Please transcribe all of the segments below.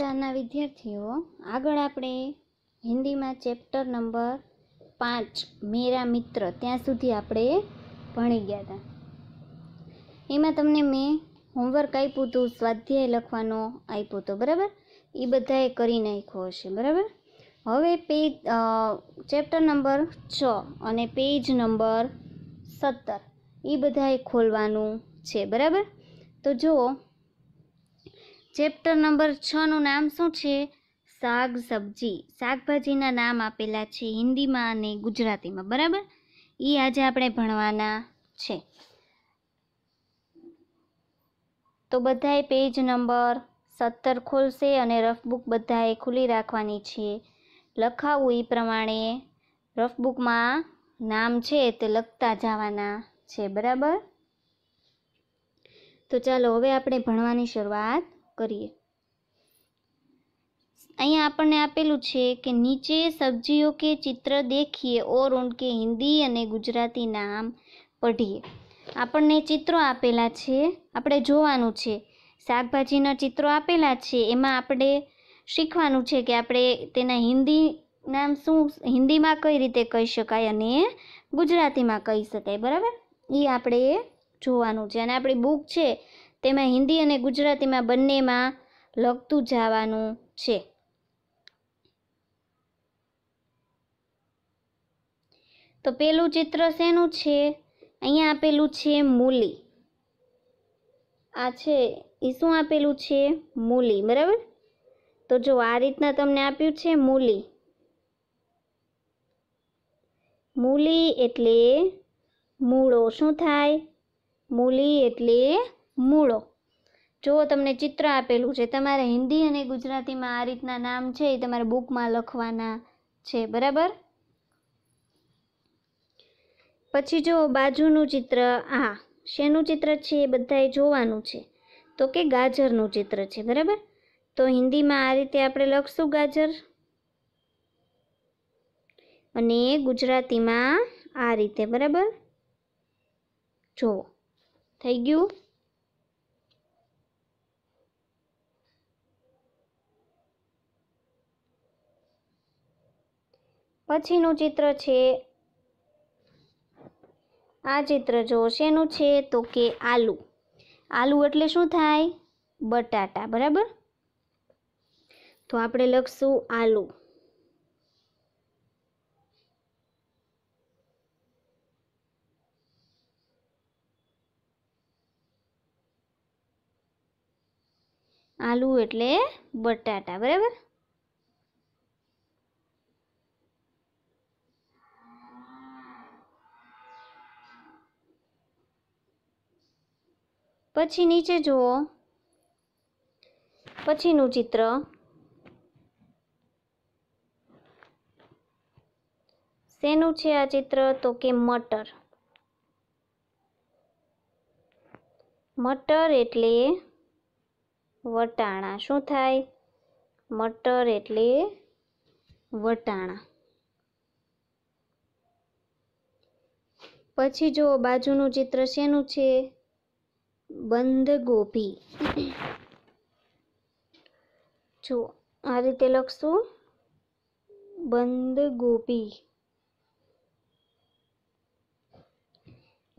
ધોરણ વિદ્યાર્થીઓ આગળ આપણે હિન્દીમાં ચેપ્ટર નંબર પાંચ મેરા મિત્ર ત્યાં સુધી આપણે ભણી ગયા હતા એમાં તમને મેં હોમવર્ક આપ્યું હતું સ્વાધ્યાય લખવાનો આપ્યો હતો બરાબર એ બધાએ કરી નાખ્યો હશે બરાબર હવે પેજ ચેપ્ટર નંબર છ અને પેજ નંબર સત્તર એ બધાએ ખોલવાનું છે બરાબર તો જુઓ ચેપ્ટર નંબર છનું નામ શું છે શાક સબ્જી શાકભાજીના નામ આપેલા છે હિન્દીમાં અને ગુજરાતીમાં બરાબર એ આજે આપણે ભણવાના છે તો બધાએ પેજ નંબર સત્તર ખોલશે અને રફબુક બધાએ ખુલ્લી રાખવાની છે લખાવું એ પ્રમાણે રફબુકમાં નામ છે તે લખતા જવાના છે બરાબર તો ચાલો હવે આપણે ભણવાની શરૂઆત કરીએ અહીંયા આપણને આપેલું છે કે નીચે સબ્જીઓ કે ચિત્ર દેખીએ ઓર કે હિન્દી અને ગુજરાતી નામ પઢીએ આપણને ચિત્રો આપેલા છે આપણે જોવાનું છે શાકભાજીના ચિત્રો આપેલા છે એમાં આપણે શીખવાનું છે કે આપણે તેના હિન્દી નામ શું હિન્દીમાં કઈ રીતે કહી શકાય અને ગુજરાતીમાં કહી શકાય બરાબર એ આપણે જોવાનું છે અને આપણી બુક છે તેમાં હિન્દી અને ગુજરાતીમાં બંનેમાં લખતું જવાનું છે તો પેલું ચિત્ર શેનું છે અહીંયા આપેલું છે મૂલી આ છે એ શું આપેલું છે મૂલી બરાબર તો જો આ રીતના તમને આપ્યું છે મૂલી મૂલી એટલે મૂળો શું થાય મૂલી એટલે મૂળો જુઓ તમને ચિત્ર આપેલું છે તમારે હિન્દી અને ગુજરાતીમાં આ રીતના નામ છે એ તમારે બુકમાં લખવાના છે બરાબર પછી જો બાજુનું ચિત્ર આ શેનું ચિત્ર છે એ બધાએ જોવાનું છે તો કે ગાજરનું ચિત્ર છે બરાબર તો હિન્દીમાં આ રીતે આપણે લખશું ગાજર અને ગુજરાતીમાં આ રીતે બરાબર જુઓ થઈ ગયું પછીનું ચિત્ર છે આ ચિત્ર જો શેનું છે તો કે આલુ આલુ એટલે શું થાય બટાટા બરાબર તો આપણે લખશું આલુ આલુ એટલે બટાટા બરાબર પછી નીચે જુઓ પછીનું ચિત્ર શેનું છે આ ચિત્ર તો કે મટર મટર એટલે વટાણા શું થાય મટર એટલે વટાણા પછી જો બાજુનું ચિત્ર શેનું છે બંધ ગોભી જો આ રીતે લખશું ગોભી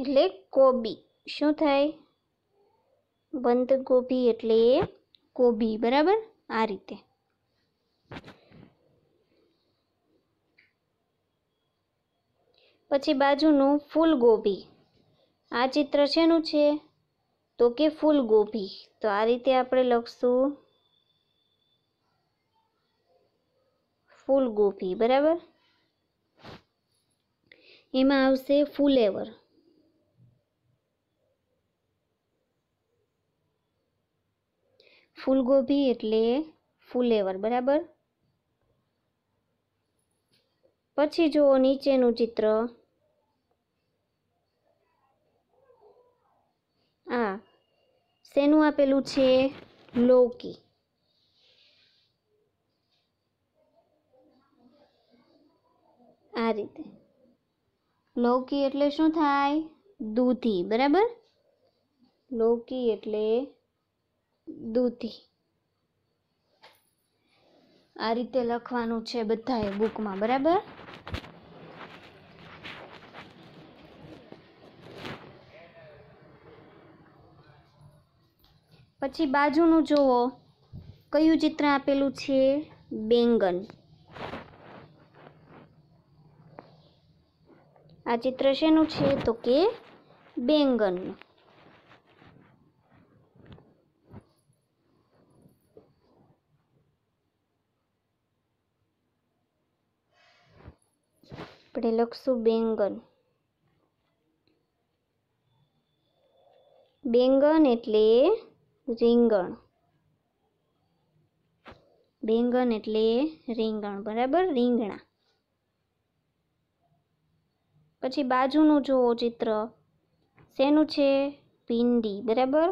એટલે કોબી શું થાય બંધ ગોભી એટલે કોબી બરાબર આ રીતે પછી બાજુનું ફૂલગોભી આ ચિત્ર શેનું છે તો કે ફૂલગોભી તો આ રીતે આપણે લખશું ફૂલગોભી બરાબર એમાં આવશે ફુલેવર ફૂલગોભી એટલે ફુલેવર બરાબર પછી જુઓ નીચેનું ચિત્ર આ શેનું આપેલું છે લોકી આ રીતે લોકી એટલે શું થાય દૂધી બરાબર લોકી એટલે દૂધી આ રીતે લખવાનું છે બધાએ બુકમાં બરાબર પછી બાજુનું જુઓ કયું ચિત્ર આપેલું છે બેંગન આ ચિત્ર શેનું છે તો કે બેંગન આપણે લખશું બેંગન બેંગન એટલે રીંગણ બેંગન એટલે રીંગણ બરાબર રીંગણા પછી બાજુનું જુઓ ચિત્ર શેનું છે ભીંડી બરાબર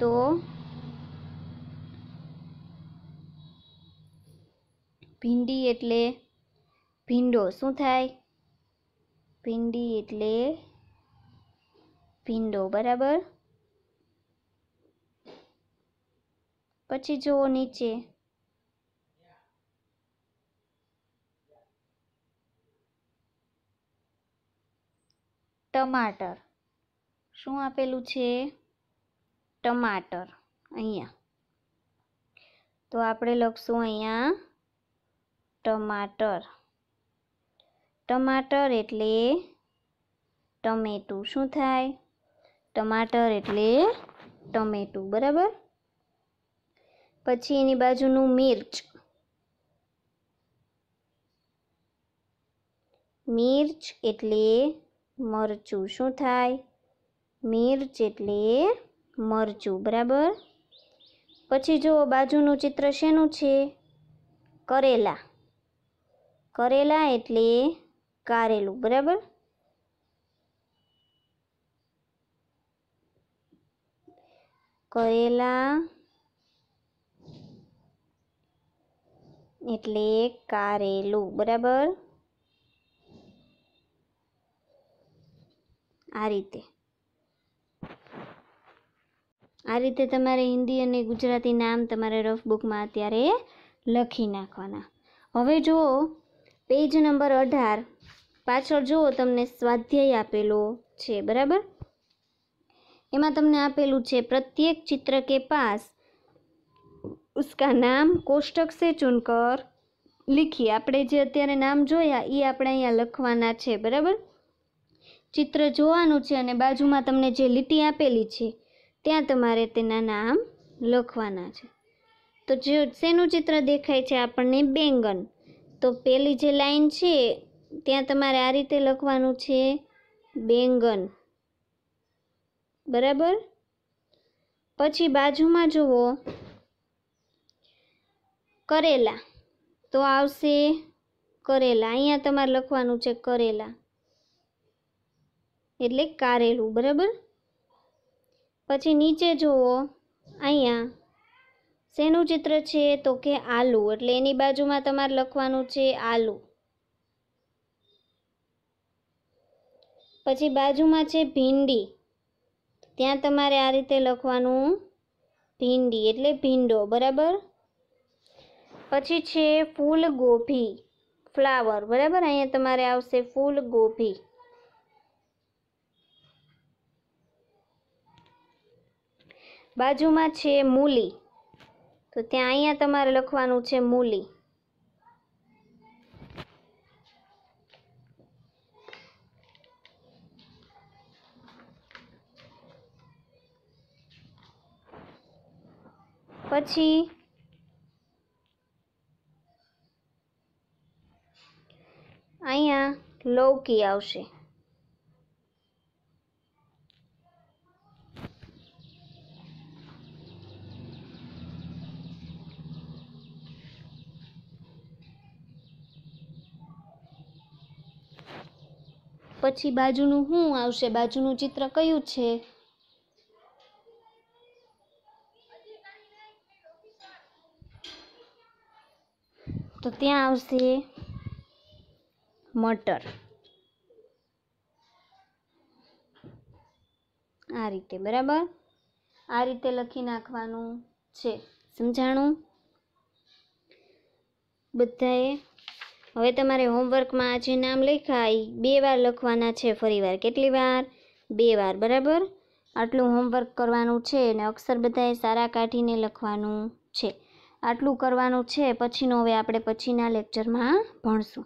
તો ભીંડી એટલે ભીંડો શું થાય ભીંડી એટલે ભીંડો બરાબર પછી જુઓ નીચે ટમાટર શું આપેલું છે ટમાટર અહીંયા તો આપણે લખશું અહીંયા ટમાટર ટમાટર એટલે ટમેટું શું થાય ટમાટર એટલે ટમેટું બરાબર પછી એની બાજુનું મિર્ચ મિર્ચ એટલે મરચું શું થાય મિર્ચ એટલે મરચું બરાબર પછી જો બાજુનું ચિત્ર શેનું છે કરેલા કરેલા એટલે કારેલું બરાબર કરેલા એટલે કારેલું બરાબર આ રીતે આ રીતે તમારે હિન્દી અને ગુજરાતી નામ તમારે રફ બુકમાં અત્યારે લખી નાખવાના હવે જુઓ પેજ નંબર અઢાર પાછળ જુઓ તમને સ્વાધ્યાય આપેલો છે બરાબર એમાં તમને આપેલું છે પ્રત્યેક ચિત્ર કે પાસ ઉસકા નામ કોષ્ટક સે ચૂનકર લીખી આપણે જે અત્યારે નામ જોયા એ આપણે અહીંયા લખવાના છે બરાબર ચિત્ર જોવાનું છે અને બાજુમાં તમને જે લીટી આપેલી છે ત્યાં તમારે તેના નામ લખવાના છે તો જે શેનું ચિત્ર દેખાય છે આપણને બેંગન તો પહેલી જે લાઈન છે ત્યાં તમારે આ રીતે લખવાનું છે બેંગન બરાબર પછી બાજુમાં જુઓ કરેલા તો આવશે કરેલા અહીંયા તમારે લખવાનું છે કરેલા એટલે કારેલું બરાબર પછી નીચે જુઓ અહીંયા શેનું ચિત્ર છે તો કે આલુ એટલે એની બાજુમાં તમારે લખવાનું છે આલુ પછી બાજુમાં છે ભીંડી ત્યાં તમારે આ રીતે લખવાનું ભીંડી એટલે ભીંડો બરાબર પછી છે ફૂલગોભી ફ્લાવર બરાબર અહીંયા તમારે આવશે ફૂલ ગોભી બાજુમાં છે મૂલી તો ત્યાં અહીંયા તમારે લખવાનું છે મૂલી પછી અહીંયા લૌકી આવશે પછી બાજુનું શું આવશે બાજુનું ચિત્ર કયું છે તો ત્યાં આવશે મટર આ રીતે બરાબર આ રીતે લખી નાખવાનું છે સમજાણું બધાએ હવે તમારે હોમવર્કમાં આ જે નામ લખાય એ બે વાર લખવાના છે ફરીવાર કેટલી વાર બે વાર બરાબર આટલું હોમવર્ક કરવાનું છે અને અક્ષર બધાએ સારા કાઢીને લખવાનું છે આટલું કરવાનું છે પછીનો હવે આપણે પછીના લેક્ચરમાં ભણશું